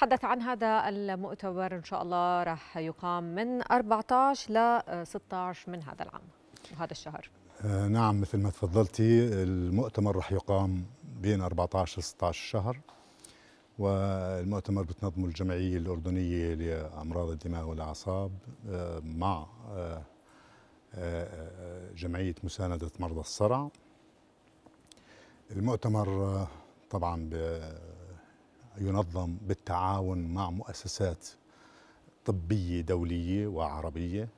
تحدث عن هذا المؤتمر إن شاء الله راح يقام من 14 ل 16 من هذا العام وهذا الشهر آه، نعم مثل ما تفضلتي المؤتمر راح يقام بين 14 ل 16 شهر والمؤتمر بتنظمه الجمعية الأردنية لأمراض الدماغ والأعصاب آه، مع آه، جمعية مساندة مرضى الصرع المؤتمر طبعا ينظم بالتعاون مع مؤسسات طبية دولية وعربية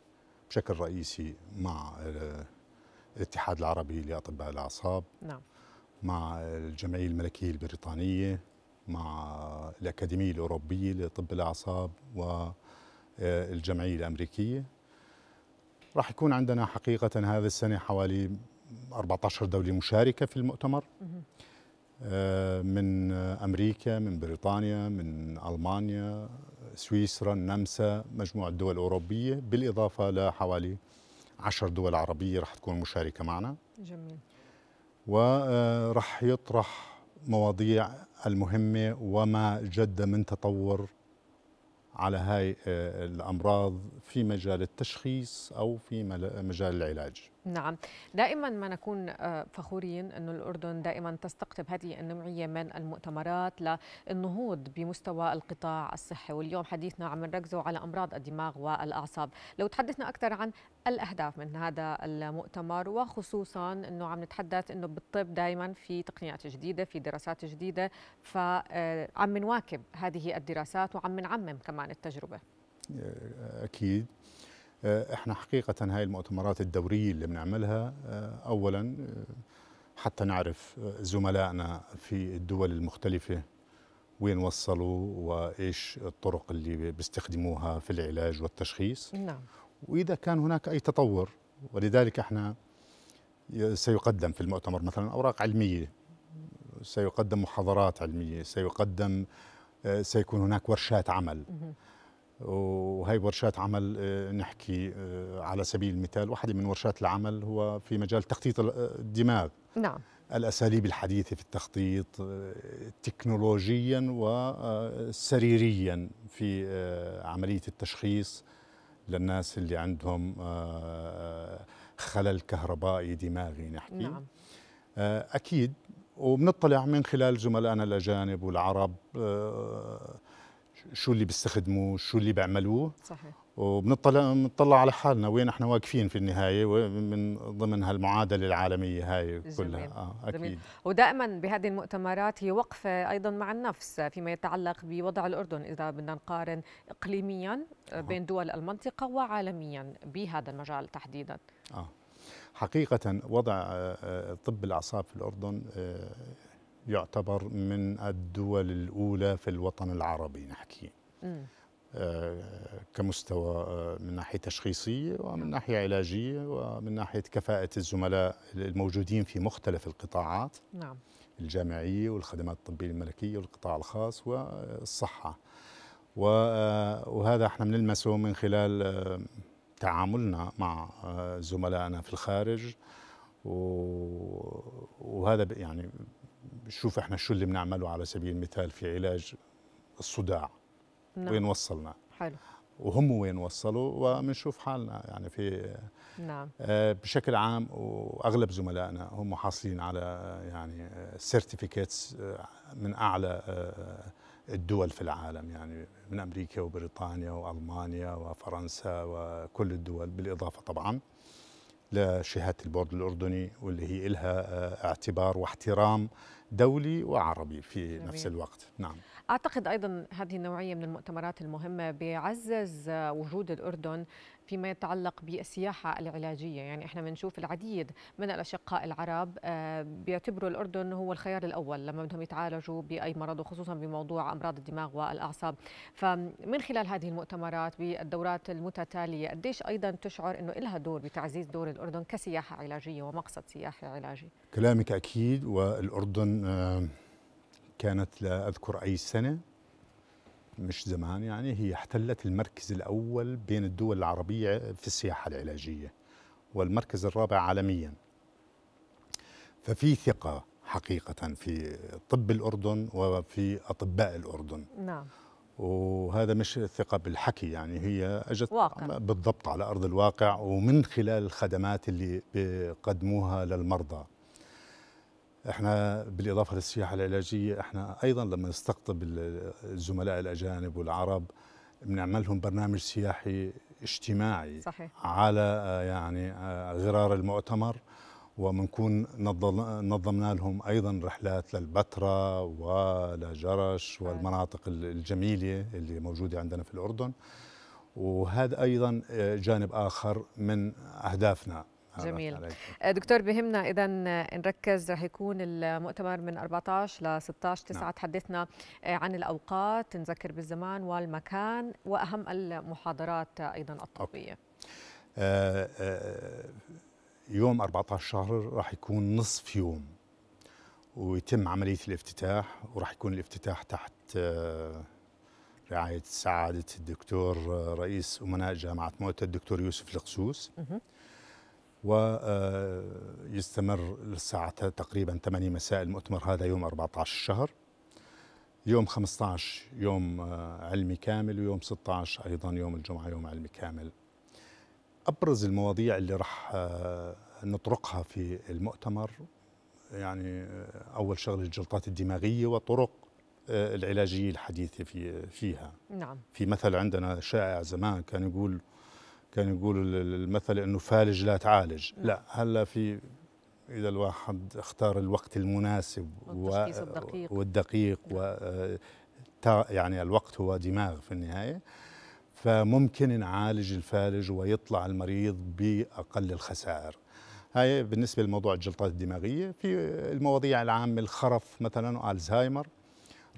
بشكل رئيسي مع الاتحاد العربي لأطباء الأعصاب نعم. مع الجمعية الملكية البريطانية مع الأكاديمية الأوروبية لطب الأعصاب والجمعية الأمريكية راح يكون عندنا حقيقة هذا السنة حوالي 14 دولة مشاركة في المؤتمر مه. آه، من امريكا من بريطانيا من المانيا سويسرا النمسا مجموعه دول اوروبيه بالاضافه لحوالي عشر دول عربيه رح تكون مشاركه معنا جميل ورح آه، يطرح مواضيع المهمه وما جد من تطور على هاي آه، الامراض في مجال التشخيص او في مجال العلاج نعم دائما ما نكون آه، فخورين أن الأردن دائما تستقطب هذه النوعية من المؤتمرات للنهوض بمستوى القطاع الصحي واليوم حديثنا عم نركزه على أمراض الدماغ والأعصاب لو تحدثنا أكثر عن الأهداف من هذا المؤتمر وخصوصا أنه عم نتحدث أنه بالطب دائما في تقنيات جديدة في دراسات جديدة فعم آه، نواكب هذه الدراسات وعم نعمم كمان التجربة أكيد آه، احنا حقيقة هاي المؤتمرات الدورية اللي بنعملها آه، اولا آه، حتى نعرف زملائنا في الدول المختلفة وين وصلوا وايش الطرق اللي بيستخدموها في العلاج والتشخيص نعم واذا كان هناك اي تطور ولذلك احنا سيقدم في المؤتمر مثلا اوراق علميه سيقدم محاضرات علميه سيقدم سيكون هناك ورشات عمل وهي ورشات عمل آه، نحكي آه، على سبيل المثال واحدة من ورشات العمل هو في مجال تخطيط آه، الدماغ نعم الأساليب الحديثة في التخطيط تكنولوجيا وسريريا في عملية التشخيص للناس اللي عندهم خلل كهربائي دماغي نحكي نعم. أكيد وبنطلع من خلال زملائنا الأجانب والعرب شو اللي بيستخدموه شو اللي بيعملوه صحيح وبنطلع بنطلع على حالنا وين احنا واقفين في النهايه من ضمن هالمعادله العالميه هاي جميل. كلها آه اكيد جميل. ودائما بهذه المؤتمرات هي وقفه ايضا مع النفس فيما يتعلق بوضع الاردن اذا بدنا نقارن اقليميا بين دول المنطقه وعالميا بهذا المجال تحديدا اه حقيقه وضع آه، آه، طب الاعصاب في الاردن آه، يعتبر من الدول الأولى في الوطن العربي نحكي آه كمستوى آه، من ناحية تشخيصية ومن ناحية علاجية ومن ناحية كفاءة الزملاء الموجودين في مختلف القطاعات نعم. الجامعية والخدمات الطبية الملكية والقطاع الخاص والصحة آه، وهذا احنا بنلمسه من خلال آه، تعاملنا مع زملائنا في الخارج وهذا يعني بنشوف احنا شو اللي بنعمله على سبيل المثال في علاج الصداع نعم. وين وصلنا حلو وهم وين وصلوا وبنشوف حالنا يعني في نعم آه، بشكل عام واغلب زملائنا هم حاصلين على يعني سيرتيفيكيتس آه، من اعلى آه، الدول في العالم يعني من امريكا وبريطانيا والمانيا وفرنسا وكل الدول بالاضافه طبعا لشهاده البورد الاردني واللي هي لها آه، اعتبار واحترام دولي وعربي في جميل. نفس الوقت نعم أعتقد أيضا هذه النوعية من المؤتمرات المهمة بيعزز آه، وجود الأردن فيما يتعلق بالسياحة العلاجية يعني احنا بنشوف العديد من الأشقاء العرب آه، بيعتبروا الأردن هو الخيار الأول لما بدهم يتعالجوا بأي مرض وخصوصا بموضوع أمراض الدماغ والأعصاب فمن خلال هذه المؤتمرات بالدورات المتتالية قديش أيضا تشعر أنه إلها دور بتعزيز دور الأردن كسياحة علاجية ومقصد سياحي علاجي كلامك أكيد والأردن آه، كانت لا أذكر أي سنة مش زمان يعني هي احتلت المركز الأول بين الدول العربية في السياحة العلاجية والمركز الرابع عالميا ففي ثقة حقيقة في طب الأردن وفي أطباء الأردن نعم وهذا مش ثقة بالحكي يعني هي أجت واقع. بالضبط على أرض الواقع ومن خلال الخدمات اللي بقدموها للمرضى احنا بالاضافه للسياحه العلاجيه احنا ايضا لما نستقطب الزملاء الاجانب والعرب بنعمل لهم برنامج سياحي اجتماعي صحيح. على يعني غرار المؤتمر وبنكون نظمنا لهم ايضا رحلات للبتراء ولجرش والمناطق الجميله اللي موجوده عندنا في الاردن وهذا ايضا آه، جانب اخر من اهدافنا جميل آه، دكتور بهمنا اذا آه، نركز رح يكون المؤتمر من 14 ل 16 9 نعم. تحدثنا آه، عن الاوقات نذكر بالزمان والمكان واهم المحاضرات ايضا الطبيه يوم 14 شهر راح يكون نصف يوم ويتم عملية الافتتاح وراح يكون الافتتاح تحت رعاية سعادة الدكتور رئيس أمناء جامعة موتة الدكتور يوسف القسوس ويستمر للساعة تقريبا 8 مساء المؤتمر هذا يوم 14 الشهر يوم 15 يوم آه، علمي كامل ويوم 16 أيضا يوم الجمعة يوم علمي كامل أبرز المواضيع اللي راح آه، نطرقها في المؤتمر يعني آه، أول شغلة الجلطات الدماغية وطرق العلاجية الحديثة في فيها نعم. في مثل عندنا شائع زمان كان يقول كان يقول المثل انه فالج لا تعالج نعم. لا هلا في اذا الواحد اختار الوقت المناسب والتشخيص و... الدقيق والدقيق نعم. و... يعني الوقت هو دماغ في النهايه فممكن نعالج الفالج ويطلع المريض باقل الخسائر هاي بالنسبه لموضوع الجلطات الدماغيه في المواضيع العامه الخرف مثلا والزهايمر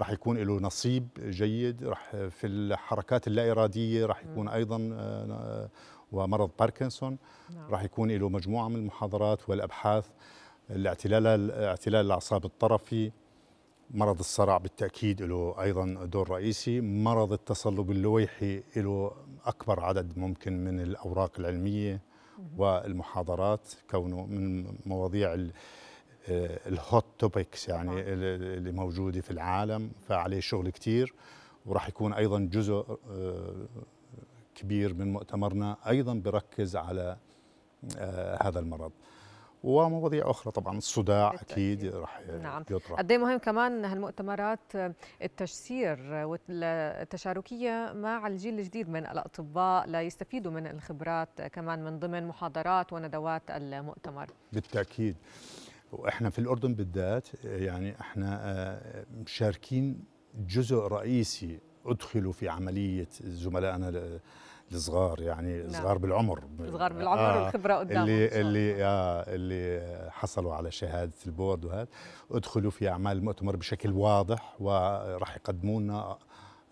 رح يكون له نصيب جيد رح في الحركات اللا إرادية رح يكون أيضا آه، آه، ومرض باركنسون نعم. رح يكون له مجموعة من المحاضرات والأبحاث الاعتلال اعتلال الأعصاب الطرفي مرض الصرع بالتأكيد له أيضا دور رئيسي مرض التصلب اللويحي له أكبر عدد ممكن من الأوراق العلمية والمحاضرات كونه من مواضيع آه، الهوت توبكس يعني آه. اللي موجوده في العالم فعليه شغل كثير وراح يكون ايضا جزء آه، كبير من مؤتمرنا ايضا بركز على هذا المرض ومواضيع اخرى طبعا الصداع اكيد راح نعم. يطرح قد إيه مهم كمان هالمؤتمرات التجسير والتشاركيه مع الجيل الجديد من الاطباء ليستفيدوا من الخبرات كمان من ضمن محاضرات وندوات المؤتمر بالتاكيد واحنا في الاردن بالذات يعني احنا آه، مشاركين جزء رئيسي ادخلوا في عمليه زملائنا الصغار يعني نعم. صغار بالعمر صغار بالعمر آه والخبره قدامهم اللي اللي آه اللي حصلوا على شهاده البورد وهذا ادخلوا في اعمال المؤتمر بشكل واضح وراح يقدموا لنا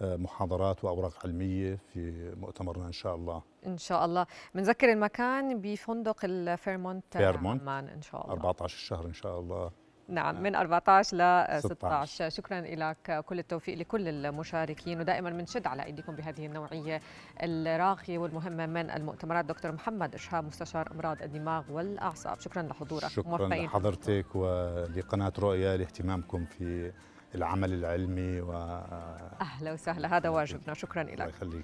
محاضرات واوراق علميه في مؤتمرنا ان شاء الله ان شاء الله بنذكر المكان بفندق الفيرمونت فيرمونت عمان ان شاء الله 14 الشهر ان شاء الله نعم من 14 ل 16 شكرا لك كل التوفيق لكل المشاركين ودائما بنشد على ايديكم بهذه النوعيه الراقيه والمهمه من المؤتمرات دكتور محمد اشهاب مستشار امراض الدماغ والاعصاب شكرا لحضورك شكرا لحضرتك ولقناه رؤيا لاهتمامكم في العمل العلمي و اهلا وسهلا هذا واجبنا شكرا لك